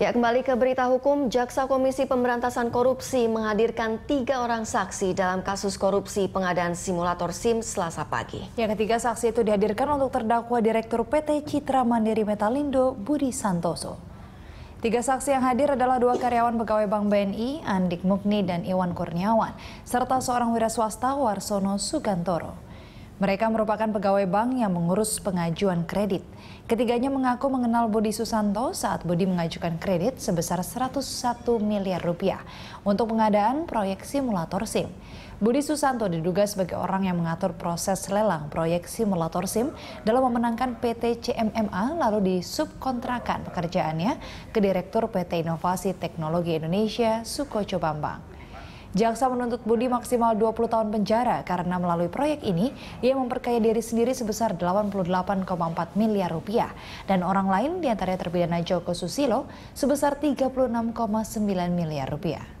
Ya, kembali ke berita hukum, Jaksa Komisi Pemberantasan Korupsi menghadirkan tiga orang saksi dalam kasus korupsi pengadaan simulator SIM selasa pagi. Yang ketiga saksi itu dihadirkan untuk terdakwa Direktur PT Citra Mandiri Metalindo, Budi Santoso. Tiga saksi yang hadir adalah dua karyawan pegawai Bank BNI, Andik Mukni dan Iwan Kurniawan, serta seorang wira swasta Warsono Sugantoro. Mereka merupakan pegawai bank yang mengurus pengajuan kredit. Ketiganya mengaku mengenal Budi Susanto saat Budi mengajukan kredit sebesar 101 miliar rupiah untuk pengadaan proyek simulator SIM. Budi Susanto diduga sebagai orang yang mengatur proses lelang proyek simulator SIM dalam memenangkan PT CMMA lalu disubkontrakan pekerjaannya ke Direktur PT Inovasi Teknologi Indonesia Sukoco Bambang. Jaksa menuntut Budi maksimal 20 tahun penjara karena melalui proyek ini ia memperkaya diri sendiri sebesar 88,4 miliar rupiah dan orang lain diantaranya terpidana Joko Susilo sebesar 36,9 miliar rupiah.